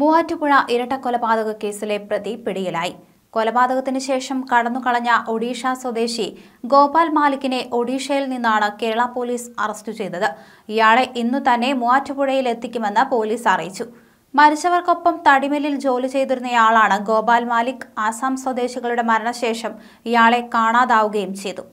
മൂവാറ്റുപുഴ ഇരട്ടക്കൊലപാതക കേസിലെ പ്രതി പിടിയിലായി കൊലപാതകത്തിന് ശേഷം കടന്നുകളഞ്ഞ ഒഡീഷ സ്വദേശി ഗോപാൽ മാലിക്കിനെ ഒഡീഷയിൽ നിന്നാണ് കേരള പോലീസ് അറസ്റ്റ് ചെയ്തത് ഇയാളെ ഇന്നു തന്നെ മൂവാറ്റുപുഴയിൽ എത്തിക്കുമെന്ന് പോലീസ് അറിയിച്ചു മരിച്ചവർക്കൊപ്പം തടിമില്ലിൽ ജോലി ചെയ്തിരുന്നയാളാണ് ഗോപാൽ മാലിക് ആസാം സ്വദേശികളുടെ മരണശേഷം ഇയാളെ കാണാതാവുകയും ചെയ്തു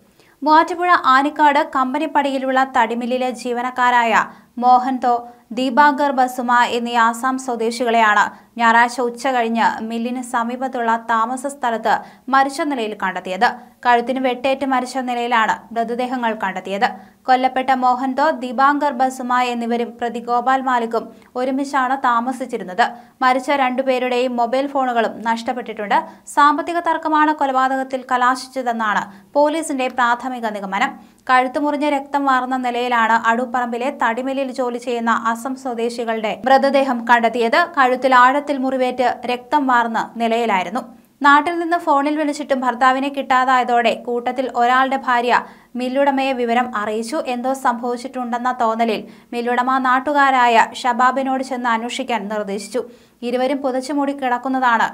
മൂവാറ്റുപുഴ ആനിക്കാട് കമ്പനിപ്പടിയിലുള്ള തടിമില്ലിലെ ജീവനക്കാരായ മോഹൻതോ ദീപാകർ ബസുമ എന്നീ ആസാം സ്വദേശികളെയാണ് ഞായറാഴ്ച കഴിഞ്ഞ് മില്ലിന് സമീപത്തുള്ള താമസ സ്ഥലത്ത് മരിച്ച നിലയിൽ കണ്ടെത്തിയത് കഴുത്തിന് വെട്ടേറ്റ് മരിച്ച നിലയിലാണ് മൃതദേഹങ്ങൾ കണ്ടെത്തിയത് കൊല്ലപ്പെട്ട മോഹൻതോ ദീപാങ്കർ ബസുമ എന്നിവരും പ്രതി ഗോപാൽ മാലിക്കും ഒരുമിച്ചാണ് താമസിച്ചിരുന്നത് മരിച്ച രണ്ടുപേരുടെയും മൊബൈൽ ഫോണുകളും നഷ്ടപ്പെട്ടിട്ടുണ്ട് സാമ്പത്തിക തർക്കമാണ് കൊലപാതകത്തിൽ കലാശിച്ചതെന്നാണ് പോലീസിന്റെ പ്രാഥമിക നിഗമനം കഴുത്തുമുറിഞ്ഞ രക്തം വാർന്ന നിലയിലാണ് അടൂപ്പറമ്പിലെ തടിമലിൽ കൽക്കരിയിൽ ജോലി ചെയ്യുന്ന അസം സ്വദേശികളുടെ മൃതദേഹം കണ്ടെത്തിയത് കഴുത്തിൽ ആഴത്തിൽ മുറിവേറ്റ് രക്തം വാർന്ന നിലയിലായിരുന്നു നാട്ടിൽ നിന്ന് ഫോണിൽ വിളിച്ചിട്ടും ഭർത്താവിനെ കിട്ടാതായതോടെ കൂട്ടത്തിൽ ഒരാളുടെ ഭാര്യ മില്ലുടമയെ വിവരം അറിയിച്ചു എന്തോ സംഭവിച്ചിട്ടുണ്ടെന്ന തോന്നലിൽ മില്ലുടമ നാട്ടുകാരായ ഷബാബിനോട് ചെന്ന് അന്വേഷിക്കാൻ നിർദ്ദേശിച്ചു ഇരുവരും പുതച്ചുമൂടി കിടക്കുന്നതാണ്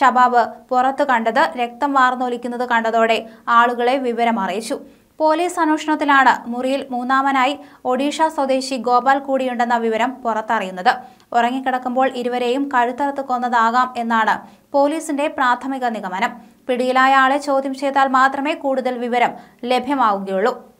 ഷബാബ് പുറത്തു കണ്ടത് രക്തം വാർന്നൊലിക്കുന്നത് കണ്ടതോടെ ആളുകളെ വിവരം അറിയിച്ചു പോലീസ് അന്വേഷണത്തിലാണ് മുറിയിൽ മൂന്നാമനായി ഒഡീഷ സ്വദേശി ഗോപാൽ കൂടിയുണ്ടെന്ന വിവരം പുറത്തറിയുന്നത് ഉറങ്ങിക്കിടക്കുമ്പോൾ ഇരുവരെയും കഴുത്തറുത്ത് കൊന്നതാകാം എന്നാണ് പോലീസിന്റെ പ്രാഥമിക നിഗമനം പിടിയിലായ ആളെ ചോദ്യം ചെയ്താൽ മാത്രമേ കൂടുതൽ വിവരം ലഭ്യമാവുകയുള്ളൂ